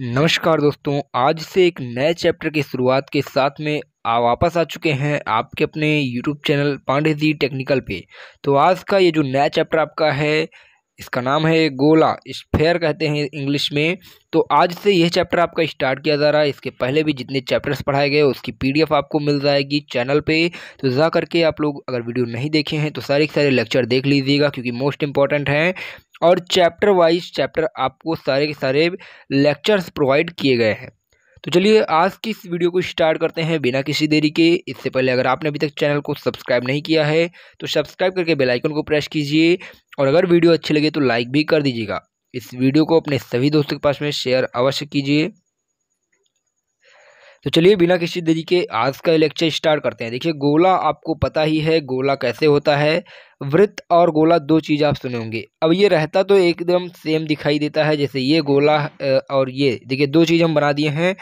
नमस्कार दोस्तों आज से एक नए चैप्टर की शुरुआत के साथ में आप वापस आ चुके हैं आपके अपने YouTube channel Pandey ji technical पे तो आज का ये जो नया चैप्टर आपका है इसका नाम है गोला स्फेयर कहते हैं इंग्लिश में तो आज से यह चैप्टर आपका स्टार्ट किया जा रहा है इसके पहले भी जितने चैप्टर्स पढ़ाए गए उसकी पीडीएफ आपको मिल जाएगी चैनल पे तो जा करके आप लोग अगर वीडियो नहीं देखे हैं तो सारे के सारे लेक्चर देख लीजिएगा क्योंकि मोस्ट इंपॉर्टेंट हैं और चैप्टर वाइज चैप्टर आपको सारे के सारे लेक्चर्स प्रोवाइड किए गए हैं तो चलिए आज की इस वीडियो को स्टार्ट करते हैं बिना किसी देरी के इससे पहले अगर आपने अभी तक चैनल को सब्सक्राइब नहीं किया है तो सब्सक्राइब करके बेल आइकन को प्रेस कीजिए और अगर वीडियो अच्छी लगे तो लाइक भी कर दीजिएगा इस वीडियो को अपने सभी दोस्तों के पास में शेयर अवश्य कीजिए तो चलिए बिना किसी देरी के आज का लेक्चर स्टार्ट करते हैं देखिए गोला आपको पता ही है गोला कैसे होता है वृत्त और गोला दो चीज़ आप सुने होंगे अब ये रहता तो एकदम सेम दिखाई देता है जैसे ये गोला और ये देखिए दो चीज़ हम बना दिए हैं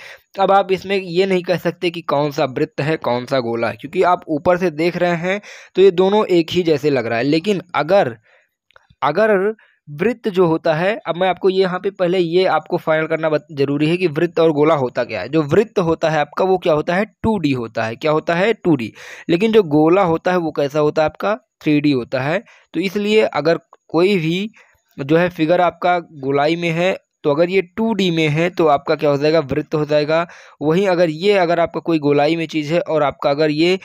अब आप इसमें ये नहीं कह सकते कि कौन सा वृत्त है कौन सा गोला है क्योंकि आप ऊपर से देख रहे हैं तो ये दोनों एक ही जैसे लग रहा है लेकिन अगर अगर वृत्त जो होता है अब मैं आपको ये यहाँ पे पहले ये आपको फाइनल करना जरूरी है कि वृत्त और गोला होता क्या है जो वृत्त होता है आपका वो क्या होता है टू होता है क्या होता है टू लेकिन जो गोला होता है वो कैसा होता है आपका थ्री होता है तो इसलिए अगर कोई भी जो है फिगर आपका गोलाई में है तो अगर ये टू डी में है तो आपका क्या हो जाएगा वृत्त हो जाएगा वहीं अगर ये अगर आपका कोई गोलाई में चीज़ है और आपका अगर ये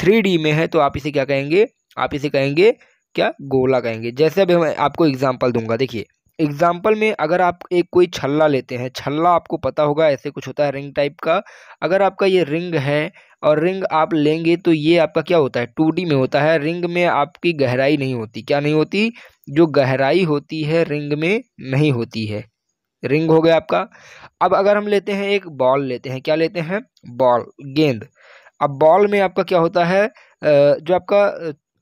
थ्री डी में है तो आप इसे क्या कहेंगे आप इसे कहेंगे क्या गोला कहेंगे जैसे अभी मैं आपको एग्जाम्पल दूंगा देखिए एग्जाम्पल में अगर आप एक कोई छल्ला लेते हैं छल्ला आपको पता होगा ऐसे कुछ होता है रिंग टाइप का अगर आपका ये रिंग है और रिंग आप लेंगे तो ये आपका क्या होता है टू में होता है रिंग में आपकी गहराई नहीं होती क्या नहीं होती जो गहराई होती है रिंग में नहीं होती है रिंग हो गया आपका अब अगर हम लेते हैं एक बॉल लेते हैं क्या लेते हैं बॉल गेंद अब बॉल में आपका क्या होता है जो आपका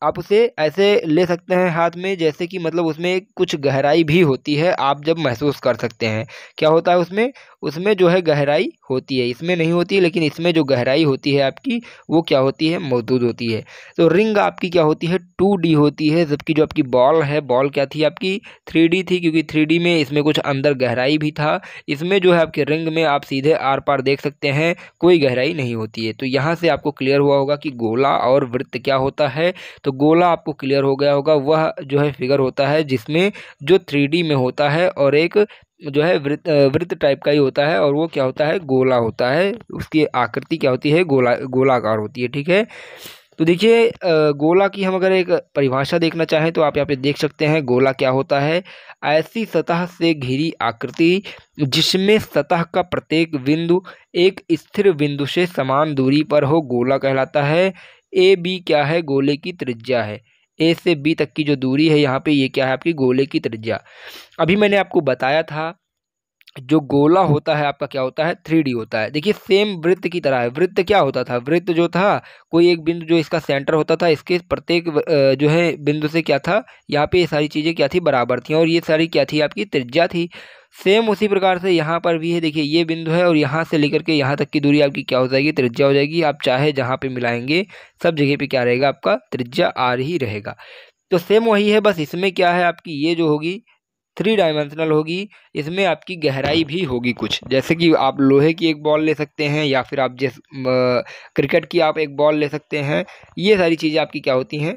आप उसे ऐसे ले सकते हैं हाथ में जैसे कि मतलब उसमें कुछ गहराई भी होती है आप जब महसूस कर सकते हैं क्या होता है उसमें उसमें जो है गहराई होती है इसमें नहीं होती है, लेकिन इसमें जो गहराई होती है आपकी वो क्या होती है मौजूद होती है तो रिंग आपकी क्या होती है टू डी होती है जबकि जो आपकी बॉल है बॉल क्या थी आपकी थ्री डी थी क्योंकि थ्री डी में इसमें कुछ अंदर गहराई भी था इसमें जो है आपके रिंग में आप सीधे आर पार देख सकते हैं कोई गहराई नहीं होती है तो यहाँ से आपको क्लियर हुआ होगा कि गोला और वृत्त क्या होता है तो तो गोला आपको क्लियर हो गया होगा वह जो है फिगर होता है जिसमें जो थ्री में होता है और एक जो है वृत्त वृत्त टाइप का ही होता है और वो क्या होता है गोला होता है उसकी आकृति क्या होती है गोला गोलाकार होती है ठीक है तो देखिए गोला की हम अगर एक परिभाषा देखना चाहें तो आप यहाँ पे देख सकते हैं गोला क्या होता है ऐसी सतह से घिरी आकृति जिसमें सतह का प्रत्येक बिंदु एक स्थिर बिंदु से समान दूरी पर हो गोला कहलाता है ए बी क्या है गोले की त्रिज्या है ए से बी तक की जो दूरी है यहाँ पे ये क्या है आपकी गोले की त्रिज्या अभी मैंने आपको बताया था जो गोला होता है आपका क्या होता है थ्री डी होता है देखिए सेम वृत्त की तरह है वृत्त क्या होता था वृत्त जो था कोई एक बिंदु जो इसका सेंटर होता था इसके प्रत्येक जो है बिंदु से क्या था यहाँ पे ये सारी चीज़ें क्या थी बराबर थी और ये सारी क्या थी आपकी त्रिज्या थी सेम उसी प्रकार से यहाँ पर भी है देखिए ये बिंदु है और यहाँ से लेकर के यहाँ तक की दूरी आपकी क्या हो जाएगी त्रिज्या हो जाएगी आप चाहे जहाँ पे मिलाएंगे सब जगह पे क्या रहेगा आपका त्रिज्या आर ही रहेगा तो सेम वही है बस इसमें क्या है आपकी ये जो होगी थ्री डायमेंशनल होगी इसमें आपकी गहराई भी होगी कुछ जैसे कि आप लोहे की एक बॉल ले सकते हैं या फिर आप जिस क्रिकेट की आप एक बॉल ले सकते हैं ये सारी चीज़ें आपकी क्या होती हैं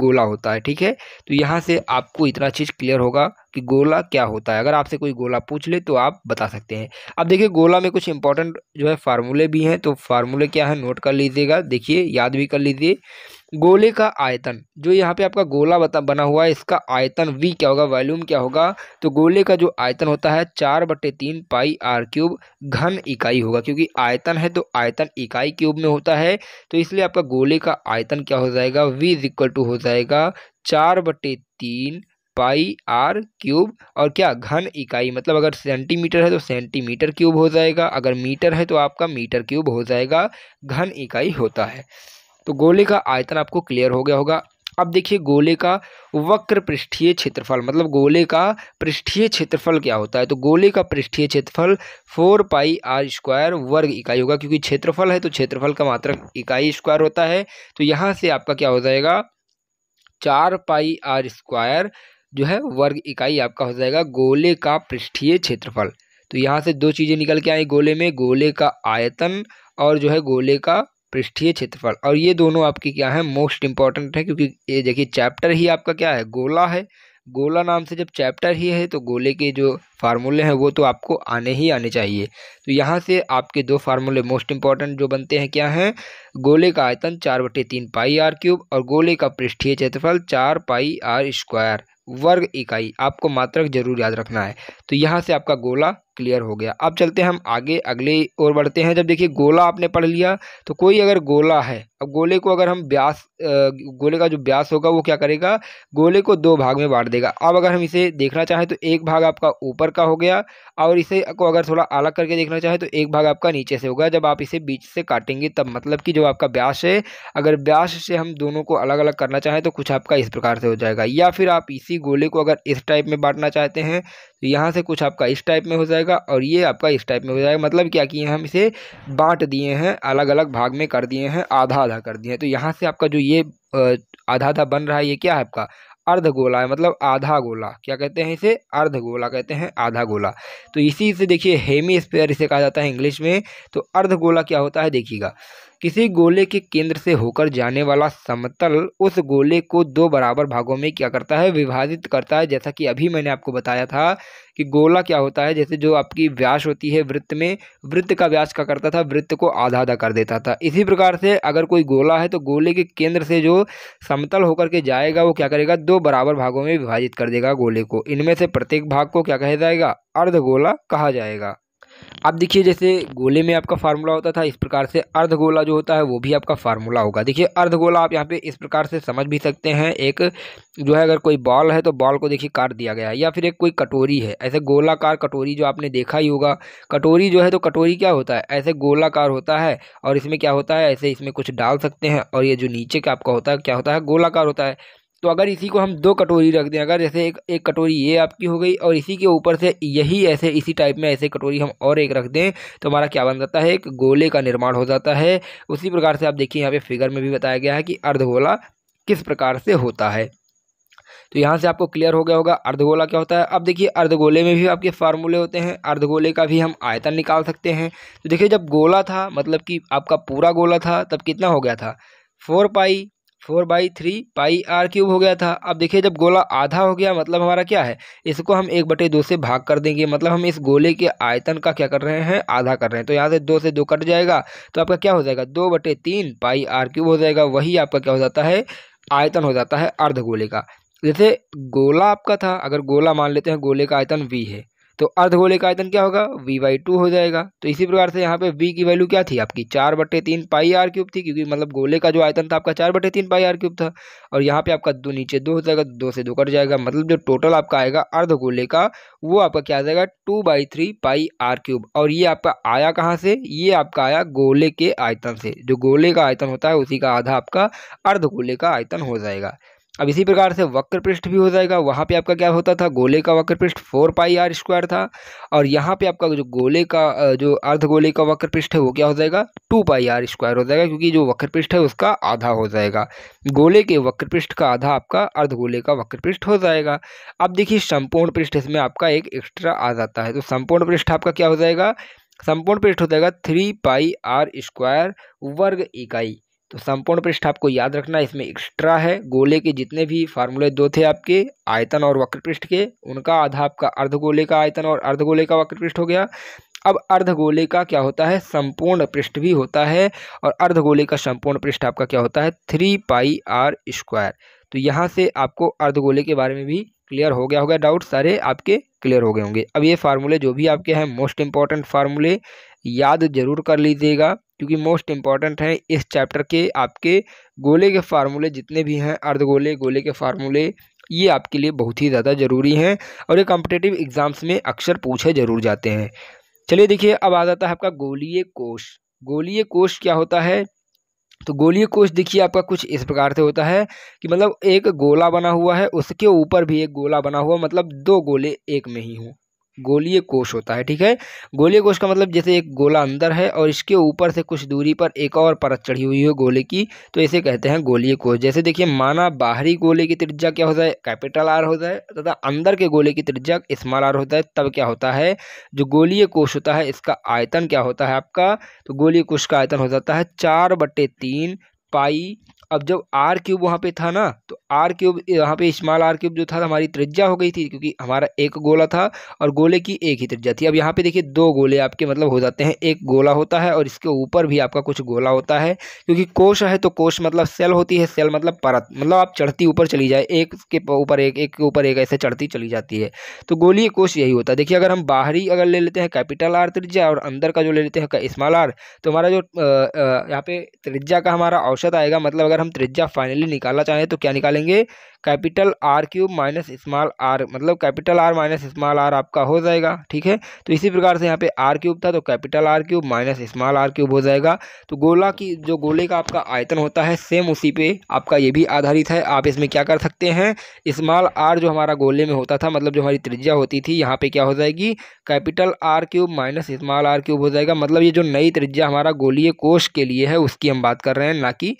गोला होता है ठीक है तो यहाँ से आपको इतना चीज़ क्लियर होगा कि गोला क्या होता है अगर आपसे कोई गोला पूछ ले तो आप बता सकते हैं अब देखिए गोला में कुछ इंपॉर्टेंट जो है फार्मूले भी हैं तो फार्मूले क्या है नोट कर लीजिएगा देखिए याद भी कर लीजिए गोले का आयतन जो यहाँ पे आपका गोला बता बना हुआ है इसका आयतन वी क्या होगा वॉल्यूम क्या होगा तो गोले का जो आयतन होता है चार बटे तीन पाई आर क्यूब घन इकाई होगा क्योंकि आयतन है तो आयतन इकाई क्यूब में होता है तो इसलिए आपका गोले का आयतन क्या हो जाएगा वी इज इक्वल टू हो जाएगा चार बटे तीन पाई आर क्यूब और क्या घन इकाई मतलब अगर सेंटीमीटर है तो सेंटीमीटर क्यूब हो जाएगा अगर मीटर है तो आपका मीटर क्यूब हो जाएगा घन इकाई होता है तो गोले का आयतन आपको क्लियर हो गया होगा अब देखिए गोले का वक्र पृष्ठीय क्षेत्रफल मतलब गोले का पृष्ठीय क्षेत्रफल क्या होता है तो गोले का पृष्ठीय क्षेत्रफल फोर पाई आर स्क्वायर वर्ग इकाई होगा क्योंकि क्षेत्रफल है तो क्षेत्रफल का मात्रक इकाई स्क्वायर होता है तो यहाँ से आपका क्या हो जाएगा चार पाई आर स्क्वायर जो है वर्ग इकाई आपका हो जाएगा गोले का पृष्ठीय क्षेत्रफल तो यहाँ से दो चीज़ें निकल के आई गोले में गोले का आयतन और जो है गोले का पृष्ठीय क्षेत्रफल और ये दोनों आपके क्या है मोस्ट इंपॉर्टेंट है क्योंकि ये देखिए चैप्टर ही आपका क्या है गोला है गोला नाम से जब चैप्टर ही है तो गोले के जो फार्मूले हैं वो तो आपको आने ही आने चाहिए तो यहाँ से आपके दो फार्मूले मोस्ट इंपॉर्टेंट जो बनते हैं क्या हैं गोले का आयतन चार बटे तीन पाई आर क्यूब और गोले का पृष्ठीय क्षेत्रफल चार पाई आर स्क्वायर वर्ग इकाई आपको मात्रक जरूर याद रखना है तो यहाँ से आपका गोला क्लियर हो गया अब चलते हैं हम आगे अगले ओर बढ़ते हैं जब देखिए गोला आपने पढ़ लिया तो कोई अगर गोला है अब गोले को अगर हम ब्यास गोले का जो ब्यास होगा वो क्या करेगा गोले को दो भाग में बांट देगा अब अगर हम इसे देखना चाहें तो एक भाग आपका ऊपर का हो गया और इसे को अगर थोड़ा अलग करके देखना चाहें तो एक भाग आपका नीचे से होगा जब आप इसे बीच से काटेंगे तब मतलब कि जो आपका ब्यास है अगर ब्यास से हम दोनों को अलग अलग करना चाहें तो कुछ आपका इस प्रकार से हो जाएगा या फिर आप इसी गोले को अगर इस टाइप में बांटना चाहते हैं तो यहाँ से कुछ आपका इस टाइप में हो जाएगा और ये आपका इस टाइप में हो जाएगा मतलब क्या किए हम इसे बांट दिए हैं अलग अलग भाग में कर दिए हैं आधा आधा कर दिए तो यहाँ से आपका जो ये आधा आधा बन रहा है ये क्या है आपका अर्ध गोला है मतलब आधा गोला क्या कहते हैं इसे अर्ध गोला कहते हैं आधा गोला तो इसी से देखिए हेमी स्पेयर इसे कहा जाता है इंग्लिश में तो अर्ध गोला क्या होता है देखिएगा किसी गोले के केंद्र से होकर जाने वाला समतल उस गोले को दो बराबर भागों में क्या करता है विभाजित करता है जैसा कि अभी मैंने आपको बताया था कि गोला क्या होता है जैसे जो आपकी व्यास होती है वृत्त में वृत्त का व्यास क्या करता था वृत्त को आधा आधा कर देता था इसी प्रकार से अगर कोई गोला है तो गोले के केंद्र से जो समतल होकर के जाएगा वो क्या करेगा दो बराबर भागों में विभाजित कर देगा गोले को इनमें से प्रत्येक भाग को क्या कहा जाएगा अर्धगोला कहा जाएगा अब देखिए जैसे गोले में आपका फार्मूला होता था इस प्रकार से अर्ध गोला जो होता है वो भी आपका फार्मूला होगा देखिए अर्ध गोला आप यहाँ पे इस प्रकार से समझ भी सकते हैं एक जो है अगर कोई बॉल है तो बॉल को देखिए काट दिया गया है या फिर एक कोई कटोरी है ऐसे गोलाकार कटोरी जो आपने देखा ही होगा कटोरी जो है तो कटोरी क्या होता है ऐसे गोलाकार होता है और इसमें क्या होता है ऐसे इसमें कुछ डाल सकते हैं और ये जो नीचे का आपका होता है क्या होता है गोलाकार होता है तो अगर इसी को हम दो कटोरी रख दें अगर जैसे एक एक कटोरी ये आपकी हो गई और इसी के ऊपर से यही ऐसे इसी टाइप में ऐसे कटोरी हम और एक रख दें तो हमारा क्या बन जाता है एक गोले का निर्माण हो जाता है उसी प्रकार से आप देखिए यहाँ पे फिगर में भी बताया गया है कि अर्धगोला किस प्रकार से होता है तो यहाँ से आपको क्लियर हो गया होगा अर्धगोला क्या होता है अब देखिए अर्धगोले में भी आपके फार्मूले होते हैं अर्धगोले का भी हम आयतन निकाल सकते हैं तो देखिए जब गोला था मतलब कि आपका पूरा गोला था तब कितना हो गया था four pi four by three pi r cube हो गया था अब देखिए जब गोला आधा हो गया मतलब हमारा क्या है इसको हम एक बटे दो से भाग कर देंगे मतलब हम इस गोले के आयतन का क्या कर रहे हैं आधा कर रहे हैं तो यहाँ से दो से दो कट जाएगा तो आपका क्या हो जाएगा दो बटे तीन पाई आर क्यूब हो जाएगा वही आपका क्या हो जाता है आयतन हो जाता है अर्ध गोले का जैसे गोला आपका था अगर गोला मान लेते हैं गोले का आयतन वी है तो अर्धगोले का आयतन क्या होगा वी बाई टू हो जाएगा तो इसी प्रकार से यहाँ पे वी की वैल्यू क्या थी आपकी चार बटे तीन पाई आर क्यूब थी क्योंकि मतलब गोले का जो आयतन था आपका चार बटे तीन पाई आर क्यूब था और यहाँ पे आपका दो नीचे दो हो जाएगा दो से दो कट जाएगा मतलब जो टोटल आपका आएगा अर्ध गोले का वो आपका क्या आ जाएगा two by three pi r cube और ये आपका आया कहाँ से ये आपका आया गोले के आयतन से जो गोले का आयतन होता है उसी का आधा आपका अर्ध गोले का आयतन हो जाएगा अब इसी प्रकार से वक्र पृष्ठ भी हो जाएगा वहाँ पे आपका क्या होता था गोले का वक्र पृष्ठ फोर पाई आर स्क्वायर था और यहाँ पे आपका जो गोले का जो अर्ध गोले का वक्र पृष्ठ है वो क्या हो जाएगा टू पाई आर स्क्वायर हो जाएगा क्योंकि जो वक्र पृष्ठ है उसका आधा हो जाएगा गोले के वक्र पृष्ठ का आधा आपका अर्ध गोले का वक्र पृष्ठ हो जाएगा अब देखिए संपूर्ण पृष्ठ इसमें आपका एक एक्स्ट्रा आ जाता है तो संपूर्ण पृष्ठ आपका क्या हो जाएगा संपूर्ण पृष्ठ हो जाएगा थ्री पाई आर स्क्वायर वर्ग इकाई तो संपूर्ण पृष्ठ आपको याद रखना इसमें एक्स्ट्रा है गोले के जितने भी फार्मूले दो थे आपके आयतन और वक्र पृष्ठ के उनका आधा आपका अर्ध गोले का आयतन और अर्ध गोले का वक्र पृष्ठ हो गया अब अर्धगोले का क्या होता है संपूर्ण पृष्ठ भी होता है और अर्धगोले का संपूर्ण पृष्ठ आपका क्या होता है थ्री पाई आर स्क्वायर तो यहाँ से आपको अर्धगोले के बारे में भी क्लियर हो गया होगा डाउट सारे आपके क्लियर हो गए होंगे अब ये फार्मूले जो भी आपके हैं मोस्ट इंपॉर्टेंट फार्मूले याद जरूर कर लीजिएगा क्योंकि मोस्ट इंपॉर्टेंट है इस चैप्टर के आपके गोले के फार्मूले जितने भी हैं अर्धगोले गोले के फार्मूले ये आपके लिए बहुत ही ज़्यादा ज़रूरी हैं और ये कॉम्पिटेटिव एग्जाम्स में अक्सर पूछे ज़रूर जाते हैं चलिए देखिए अब आ जाता है आपका गोलीय कोश गोलीय कोश क्या होता है तो गोलीय कोश देखिए आपका कुछ इस प्रकार से होता है कि मतलब एक गोला बना हुआ है उसके ऊपर भी एक गोला बना हुआ मतलब दो गोले एक में ही हों गोलीय कोश होता है ठीक है गोलीय कोश का मतलब जैसे एक गोला अंदर है और इसके ऊपर से कुछ दूरी पर एक और परत चढ़ी हुई है गोले की तो इसे कहते हैं गोलीय कोष जैसे देखिए माना बाहरी गोले की त्रिज्या क्या होता है कैपिटल आर होता है तथा अंदर के गोले की त्रिज्या स्मॉल आर होता है तब क्या होता है जो गोलीय कोश होता है इसका आयतन क्या होता है आपका तो गोलीय कोश का आयतन हो जाता है चार बटे तीन पाई अब जब आर क्यूब वहाँ पे था ना तो आर क्यूब यहाँ पे स्मॉल आर क्यूब जो था हमारी त्रिज्या हो गई थी क्योंकि हमारा एक गोला था और गोले की एक ही त्रिज्या थी अब यहाँ पे देखिए दो गोले आपके मतलब हो जाते हैं एक गोला होता है और इसके ऊपर भी आपका कुछ गोला होता है क्योंकि कोश है तो कोश मतलब सेल होती है सेल मतलब परत मतलब आप चढ़ती ऊपर चली जाए एक के ऊपर एक एक के ऊपर एक ऐसे चढ़ती चली जाती है तो गोली कोश यही होता है देखिए अगर हम बाहरी अगर ले लेते हैं कैपिटल आर त्रिज्या और अंदर का जो ले लेते हैं स्मॉल आर तो हमारा जो यहाँ पे त्रिज्या का हमारा औसत आएगा मतलब अगर हम त्रिज्या फाइनली निकालना चाहें तो क्या निकालेंगे करेंगे capital r cube minus small r मतलब capital r minus small r आपका हो जाएगा ठीक है तो इसी प्रकार से यहाँ पे आर क्यूब था तो capital r cube minus small r cube हो जाएगा तो गोला की जो गोले का आपका आयतन होता है सेम उसी पे आपका ये भी आधारित है आप इसमें क्या कर सकते हैं स्मॉल आर जो हमारा गोले में होता था मतलब जो हमारी त्रिज्या होती थी यहाँ पर क्या हो जाएगी capital r cube minus small r cube हो जाएगा मतलब ये जो नई त्रिज्या हमारा गोलीय कोष के लिए है उसकी हम बात कर रहे हैं ना कि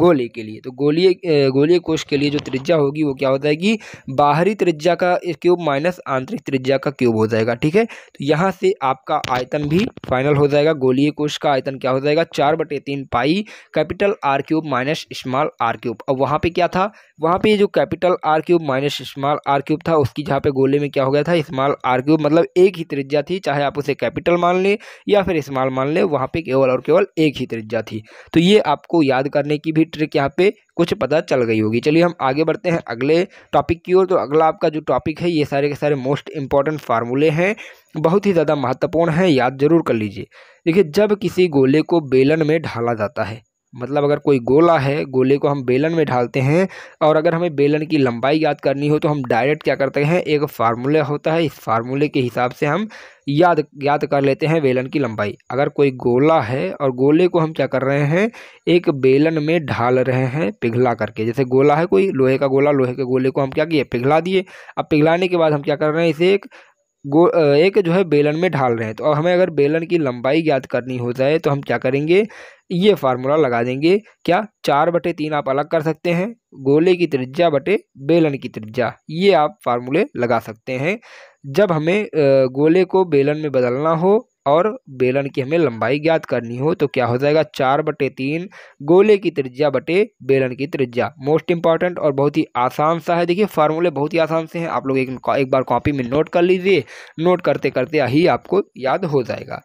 गोले के लिए तो गोलीय गोलीय कोश के लिए जो त्रिज्या होगी वो क्या हो जाएगी बाहरी त्रिज्या का क्यूब माइनस आंतरिक त्रिज्या का क्यूब हो जाएगा ठीक है तो यहाँ से आपका आयतन भी फाइनल हो जाएगा गोलीय कोष का आयतन क्या हो जाएगा चार बटे तीन pi capital r cube minus small r cube अब वहाँ पे क्या था वहाँ पे जो capital r cube minus small r cube था उसकी जहाँ पे गोले में क्या हो गया था स्मॉल आर क्यूब मतलब एक ही त्रिज्या थी चाहे आप उसे कैपिटल मान लें या फिर स्मॉल मान लें वहाँ पर केवल और केवल एक ही त्रिज्या थी तो ये आपको याद करने की भी भी ट्रिक यहाँ पे कुछ पता चल गई होगी चलिए हम आगे बढ़ते हैं अगले टॉपिक की ओर तो अगला आपका जो टॉपिक है ये सारे के सारे मोस्ट इंपॉर्टेंट फार्मूले हैं बहुत ही ज़्यादा महत्वपूर्ण हैं याद जरूर कर लीजिए देखिए जब किसी गोले को बेलन में ढाला जाता है मतलब अगर कोई गोला है गोले को हम बेलन में ढालते हैं और अगर हमें बेलन की लंबाई याद करनी हो तो हम डायरेक्ट क्या करते हैं एक फार्मूला होता है इस फार्मूले के हिसाब से हम याद याद कर लेते हैं बेलन की लंबाई अगर कोई गोला है और गोले को हम क्या कर रहे हैं एक बेलन में ढाल रहे हैं पिघला करके जैसे गोला है कोई लोहे का गोला लोहे के गोले को हम क्या किए पिघला दिए अब पिघलाने के बाद हम क्या कर रहे हैं इसे एक गो एक जो है बेलन में ढाल रहे हैं तो अब हमें अगर बेलन की लंबाई ज्ञात करनी हो जाए तो हम क्या करेंगे ये फार्मूला लगा देंगे क्या चार बटे तीन आप अलग कर सकते हैं गोले की त्रिज्या बटे बेलन की त्रिज्या ये आप फार्मूले लगा सकते हैं जब हमें गोले को बेलन में बदलना हो और बेलन की हमें लंबाई ज्ञात करनी हो तो क्या हो जाएगा चार बटे तीन गोले की त्रिज्या बटे बेलन की त्रिज्या मोस्ट इंपॉर्टेंट और बहुत ही आसान सा है देखिए फार्मूले बहुत ही आसान से हैं आप लोग एक, एक बार कॉपी में नोट कर लीजिए नोट करते करते ही आपको याद हो जाएगा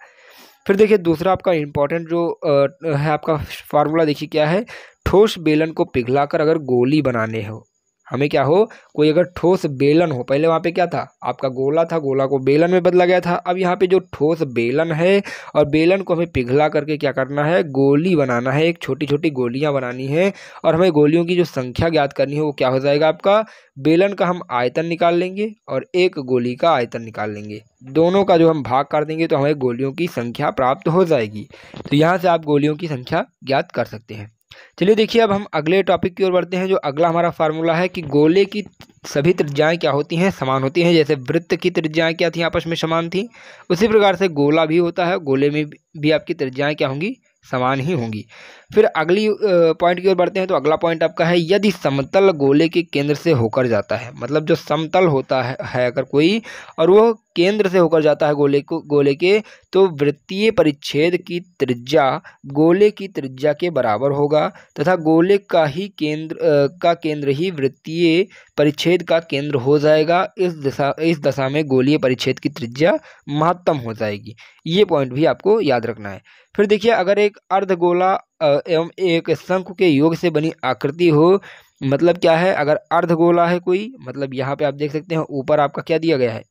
फिर देखिए दूसरा आपका इम्पॉर्टेंट जो आ, है आपका फार्मूला देखिए क्या है ठोस बेलन को पिघलाकर अगर गोली बनाने हो हमें क्या हो कोई अगर ठोस बेलन हो पहले वहाँ पे क्या था आपका गोला था गोला को बेलन में बदला गया था अब यहाँ पे जो ठोस बेलन है और बेलन को हमें पिघला करके क्या करना है गोली बनाना है एक छोटी छोटी गोलियाँ बनानी है और हमें गोलियों की जो संख्या ज्ञात करनी है वो क्या हो जाएगा आपका बेलन का हम आयतन निकाल लेंगे और एक गोली का आयतन निकाल लेंगे दोनों का जो हम भाग कर देंगे तो हमें गोलियों की संख्या प्राप्त हो जाएगी तो यहाँ से आप गोलियों की संख्या ज्ञात कर सकते हैं चलिए देखिए अब हम अगले टॉपिक की ओर बढ़ते हैं जो अगला हमारा फार्मूला है कि गोले की सभी त्रिज्याएँ क्या होती हैं समान होती हैं जैसे वृत्त की त्रिज्याएँ क्या थी आपस में समान थी उसी प्रकार से गोला भी होता है गोले में भी आपकी त्रिज्याएँ क्या होंगी समान ही होंगी फिर अगली पॉइंट की ओर बढ़ते हैं तो अगला पॉइंट आपका है यदि समतल गोले के केंद्र से होकर जाता है मतलब जो समतल होता है, है अगर कोई और वो केंद्र से होकर जाता है गोले को गोले के तो वृत्तीय परिच्छेद की त्रिज्या गोले की त्रिज्या के बराबर होगा तथा गोले का ही केंद्र आ, का केंद्र ही वृत्तीय परिच्छेद का केंद्र हो जाएगा इस दशा इस दशा में गोलीय परिच्छेद की त्रिज्या महत्तम हो जाएगी ये पॉइंट भी आपको याद रखना है फिर देखिए अगर एक अर्धगोला एवं एक शंख के योग से बनी आकृति हो मतलब क्या है अगर अर्धगोला है कोई मतलब यहाँ पे आप देख सकते हैं ऊपर आपका क्या दिया गया है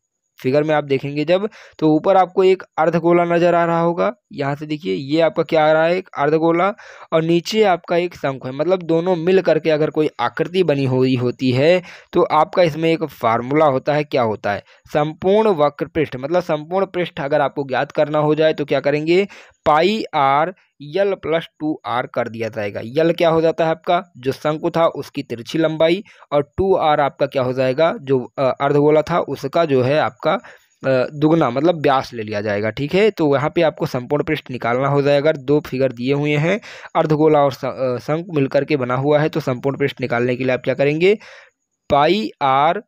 फिगर में आप देखेंगे जब तो ऊपर आपको एक अर्धगोला नजर आ रहा होगा यहाँ से देखिए ये आपका क्या आ रहा है एक अर्धगोला और नीचे आपका एक शंख है मतलब दोनों मिल करके अगर कोई आकृति बनी हुई होती है तो आपका इसमें एक फार्मूला होता है क्या होता है संपूर्ण वक्र पृष्ठ मतलब संपूर्ण पृष्ठ अगर आपको ज्ञात करना हो जाए तो क्या करेंगे pi r l plus two r कर दिया जाएगा यल क्या हो जाता है आपका जो शंकु था उसकी तिरछी लंबाई और टू आर आपका क्या हो जाएगा जो अर्धगोला था उसका जो है आपका दुगना मतलब ब्यास ले लिया जाएगा ठीक है तो यहाँ पे आपको संपूर्ण पृष्ठ निकालना हो जाएगा दो फिगर दिए हुए हैं अर्धगोला और शंक मिलकर के बना हुआ है तो संपूर्ण पृष्ठ निकालने के लिए आप क्या करेंगे पाई आर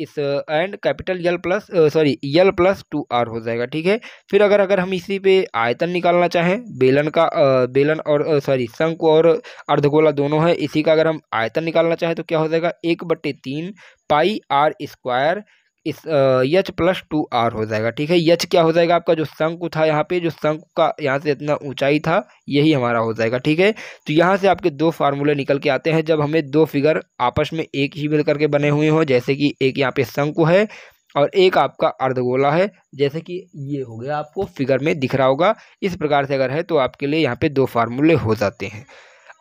इस and capital l plus sorry l plus two r हो जाएगा ठीक है फिर अगर अगर हम इसी पे आयतन निकालना चाहें बेलन का आ, बेलन और सॉरी शंक और अर्धगोला दोनों है इसी का अगर हम आयतन निकालना चाहें तो क्या हो जाएगा एक बट्टे तीन पाई आर स्क्वायर इस यच प्लस टू आर हो जाएगा ठीक है यच क्या हो जाएगा आपका जो शंकु था यहाँ पे जो शंकु का यहाँ से इतना ऊंचाई था यही हमारा हो जाएगा ठीक है तो यहाँ से आपके दो फार्मूले निकल के आते हैं जब हमें दो फिगर आपस में एक ही मिल करके बने हुए हों जैसे कि एक यहाँ पे शंकु है और एक आपका अर्धगोला है जैसे कि ये हो गया आपको फिगर में दिख रहा होगा इस प्रकार से अगर है तो आपके लिए यहाँ पे दो फार्मूले हो जाते हैं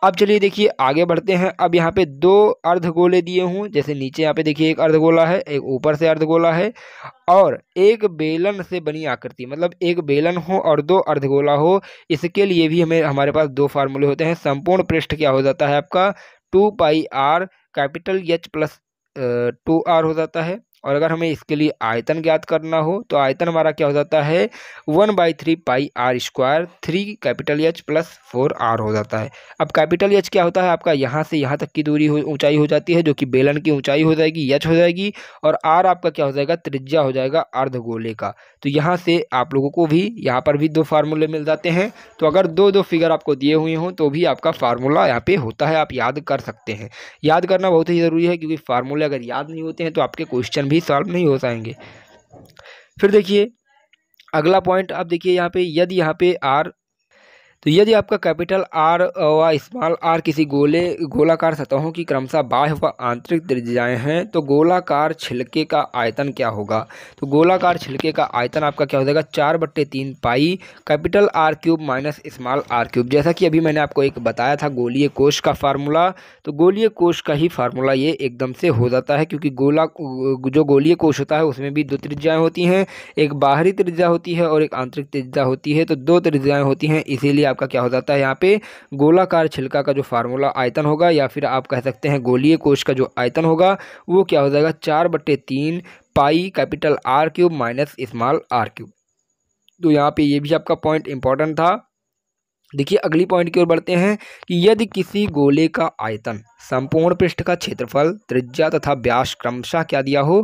अब चलिए देखिए आगे बढ़ते हैं अब यहाँ पे दो अर्ध गोले दिए हूँ जैसे नीचे यहाँ पे देखिए एक अर्ध गोला है एक ऊपर से अर्ध गोला है और एक बेलन से बनी आकृति मतलब एक बेलन हो और दो अर्धगोला हो इसके लिए भी हमें हमारे पास दो फार्मूले होते हैं संपूर्ण पृष्ठ क्या हो जाता है आपका two pi r capital h plus two r हो जाता है और अगर हमें इसके लिए आयतन ज्ञात करना हो तो आयतन हमारा क्या हो जाता है one by three pi r square three capital h plus four r हो जाता है अब कैपिटल एच क्या होता है आपका यहाँ से यहाँ तक की दूरी हो ऊँचाई हो जाती है जो कि बेलन की ऊंचाई हो जाएगी एच हो जाएगी और आर आपका क्या हो जाएगा त्रिज्या हो जाएगा अर्धगोले का तो यहाँ से आप लोगों को भी यहाँ पर भी दो फार्मूले मिल जाते हैं तो अगर दो दो फिगर आपको दिए हुए हों तो भी आपका फार्मूला यहाँ पर होता है आप याद कर सकते हैं याद करना बहुत ही ज़रूरी है क्योंकि फार्मूले अगर याद नहीं होते हैं तो आपके क्वेश्चन भी सॉल्व नहीं हो पाएंगे फिर देखिए अगला पॉइंट आप देखिए यहाँ पे यदि यहाँ पे आर तो यदि आपका कैपिटल आर व स्मॉल आर किसी गोले गोलाकार सतहों की क्रमशः बाह्य व आंतरिक त्रिज्याएँ हैं तो गोलाकार छिलके का आयतन क्या होगा तो गोलाकार छिलके का आयतन आपका क्या हो जाएगा चार बट्टे तीन pi capital r cube minus small r cube जैसा कि अभी मैंने आपको एक बताया था गोलीय कोश का फार्मूला तो गोलीय कोश का ही फार्मूला ये एकदम से हो जाता है क्योंकि गोला जो गोलीय कोश होता है उसमें भी दो त्रिज्याएँ होती हैं एक बाहरी त्रिज्या होती है और एक आंतरिक त्रिज्या होती है तो दो त्रिज्याएँ होती हैं इसीलिए आपका क्या हो जाता है यहाँ पे गोलाकार छिलका का जो फार्मूला आयतन होगा या फिर आप कह सकते हैं गोलीय कोश का जो आयतन होगा वो क्या हो जाएगा चार बट्टे तीन pi capital r cube minus small r cube तो यहाँ पे ये भी आपका पॉइंट इंपॉर्टेंट था देखिए अगली पॉइंट की ओर बढ़ते हैं कि यदि किसी गोले का आयतन संपूर्ण पृष्ठ का क्षेत्रफल त्रिज्या तथा व्यास क्रमशः क्या दिया हो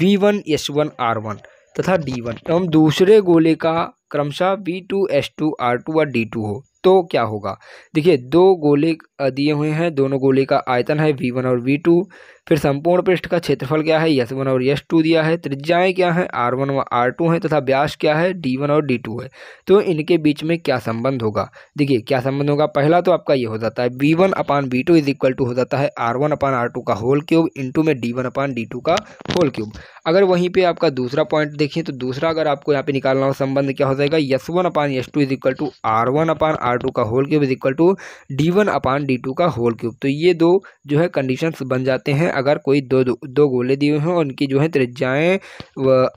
v one s one r one तथा डी वन एवं दूसरे गोले का क्रमशः v two s two r two और डी टू हो तो क्या होगा देखिए दो गोले दिए हुए हैं दोनों गोले का आयतन है वी वन और वी टू फिर संपूर्ण पृष्ठ का क्षेत्रफल क्या है यस वन और यस टू दिया है त्रिज्याएं क्या हैं आर वन व आर टू हैं तथा व्यास क्या है डी वन और डी टू है तो इनके बीच में क्या संबंध होगा देखिए क्या संबंध होगा पहला तो आपका ये हो जाता है v one upon v two is equal to हो जाता है r one upon r two का होल क्यूब इंटू में d one upon d two का होल क्यूब अगर वहीं पर आपका दूसरा पॉइंट देखिए तो दूसरा अगर आपको यहाँ पे निकालना हो संबंध क्या हो जाएगा s one upon s two is equal to r one upon r two का whole cube is equal to d one upon d two का होल क्यूब तो ये दो जो है कंडीशंस बन जाते हैं अगर कोई दो दो, दो गोले दिए हुए हैं और उनकी जो है त्रिज्याएँ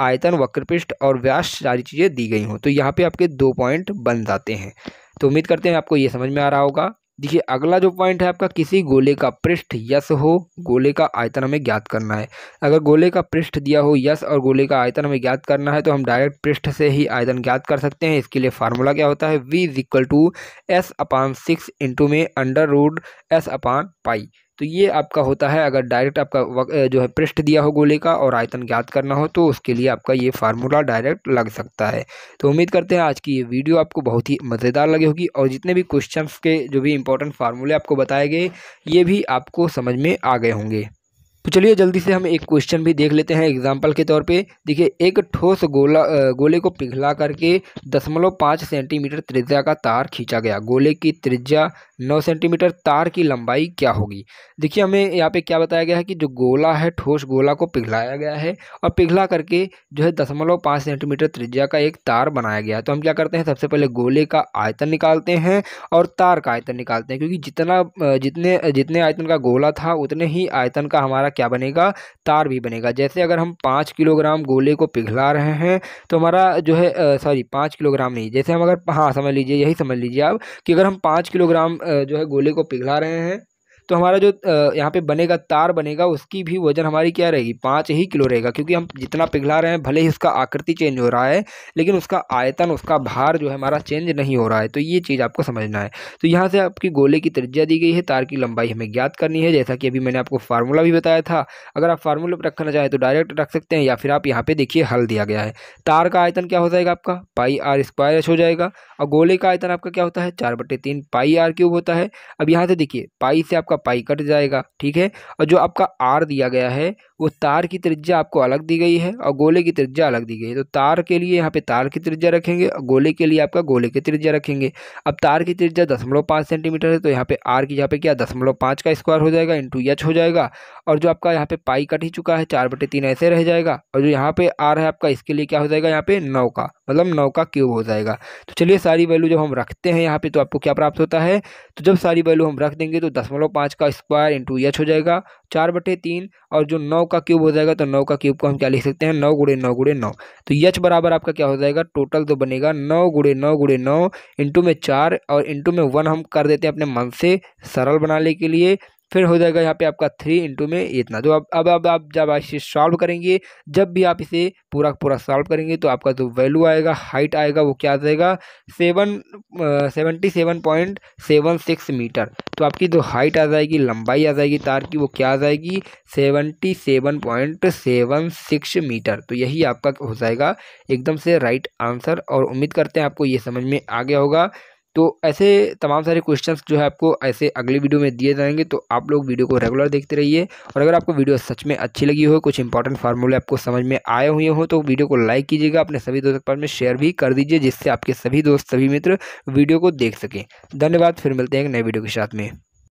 आयतन वक्रपृष्ठ और व्यास सारी चीज़ें दी गई हों तो यहाँ पर आपके दो पॉइंट बन जाते हैं तो उम्मीद करते हैं आपको ये समझ में आ रहा होगा देखिए अगला जो पॉइंट है आपका किसी गोले का पृष्ठ यस हो गोले का आयतन हमें ज्ञात करना है अगर गोले का पृष्ठ दिया हो यस और गोले का आयतन हमें ज्ञात करना है तो हम डायरेक्ट पृष्ठ से ही आयतन ज्ञात कर सकते हैं इसके लिए फार्मूला क्या होता है v is equal to s upon six into में under root s upon pi तो ये आपका होता है अगर डायरेक्ट आपका जो है पृष्ठ दिया हो गोले का और आयतन ज्ञात करना हो तो उसके लिए आपका ये फार्मूला डायरेक्ट लग सकता है तो उम्मीद करते हैं आज की ये वीडियो आपको बहुत ही मज़ेदार लगी होगी और जितने भी क्वेश्चन के जो भी इंपॉर्टेंट फार्मूले आपको बताए गए ये भी आपको समझ में आ गए होंगे तो चलिए जल्दी से हम एक क्वेश्चन भी देख लेते हैं एग्जाम्पल के तौर पे देखिए एक ठोस गोला गोले को पिघला करके दसमलव पाँच सेंटीमीटर त्रिज्या का तार खींचा गया गोले की त्रिज्या नौ सेंटीमीटर तार की लंबाई क्या होगी देखिए हमें यहाँ पे क्या बताया गया है कि जो गोला है ठोस गोला को पिघलाया गया है और पिघला करके जो है दसमलव पाँच सेंटीमीटर त्रिज्या का एक तार बनाया गया है तो हम क्या करते हैं सबसे पहले गोले का आयतन निकालते हैं और तार का आयतन निकालते हैं क्योंकि जितना जितने जितने आयतन का गोला था उतने ही आयतन का हमारा क्या बनेगा तार भी बनेगा जैसे अगर हम पाँच किलोग्राम गोले को पिघला रहे हैं तो हमारा जो है सॉरी पाँच किलोग्राम नहीं जैसे हम अगर हाँ समझ लीजिए यही समझ लीजिए आप कि अगर हम पाँच किलोग्राम जो है गोले को पिघला रहे हैं तो हमारा जो यहाँ पे बनेगा तार बनेगा उसकी भी वजन हमारी क्या रहेगी पाँच ही किलो रहेगा क्योंकि हम जितना पिघला रहे हैं भले ही उसका आकृति चेंज हो रहा है लेकिन उसका आयतन उसका भार जो है हमारा चेंज नहीं हो रहा है तो ये चीज़ आपको समझना है तो यहाँ से आपकी गोले की त्रिज्या दी गई है तार की लंबाई हमें ज्ञात करनी है जैसा कि अभी मैंने आपको फार्मूला भी बताया था अगर आप फार्मूले पर रखना चाहें तो डायरेक्ट रख सकते हैं या फिर आप यहाँ पर देखिए हल दिया गया है तार का आयतन क्या हो जाएगा आपका पाई आर स्क्वायर एच हो जाएगा और गोले का आयतन आपका क्या होता है चार बटे तीन पाई आर क्यूब होता है अब यहाँ से देखिए पाई से आपका पाई कट जाएगा ठीक है और जो आपका आर दिया गया है वो तार की त्रिज्या आपको अलग दी गई है और गोले की त्रिज्या अलग दी गई है तो तार के लिए यहाँ पे तार की त्रिज्या रखेंगे और गोले के लिए आपका गोले की त्रिज्या रखेंगे अब तार की त्रिज्या दशमलव पाँच सेंटीमीटर है तो यहाँ पे आर की यहाँ पे क्या दशमलव पाँच का स्क्वायर हो जाएगा इंटू एच हो जाएगा और जो आपका यहाँ पे पाई कट ही चुका है चार बटे तीन ऐसे रह जाएगा और जो यहाँ पे आर है आपका इसके लिए क्या हो जाएगा यहाँ पे नौ का मतलब नौ का क्यूब हो जाएगा तो चलिए सारी वैल्यू जब हम रखते हैं यहाँ पे तो आपको क्या प्राप्त होता है तो जब सारी वैल्यू हम रख देंगे तो दशमलव पाँच का स्क्वायर इंटू एच हो जाएगा चार बटे तीन और जो नौ का क्यूब हो जाएगा तो नौ का क्यूब को हम क्या लिख सकते हैं नौ गुड़े नौ गुड़े नौ तो यच बराबर आपका क्या हो जाएगा टोटल तो बनेगा नौ गुड़े नौ गुड़े नौ इंटू में चार और इंटू में वन हम कर देते हैं अपने मन से सरल बनाने के लिए फिर हो जाएगा यहाँ पे आपका थ्री इंटू में इतना जो तो अब अब अब आप जब इसे सॉल्व करेंगे जब भी आप इसे पूरा पूरा सॉल्व करेंगे तो आपका जो वैल्यू आएगा हाइट आएगा वो क्या आ जाएगा seven seventy seven point seven six metre तो आपकी जो हाइट आ जाएगी लंबाई आ जाएगी तार की वो क्या आ जाएगी seventy seven point seven six metre तो यही आपका हो जाएगा एकदम से राइट आंसर और उम्मीद करते हैं आपको ये समझ में आ गया होगा तो ऐसे तमाम सारे क्वेश्चंस जो है आपको ऐसे अगली वीडियो में दिए जाएंगे तो आप लोग वीडियो को रेगुलर देखते रहिए और अगर आपको वीडियो सच में अच्छी लगी हो कुछ इंपॉर्टेंट फार्मूले आपको समझ में आए हुए हो तो वीडियो को लाइक कीजिएगा अपने सभी दोस्तों पर में शेयर भी कर दीजिए जिससे आपके सभी दोस्त सभी मित्र वीडियो को देख सकें धन्यवाद फिर मिलते हैं एक नए वीडियो के साथ में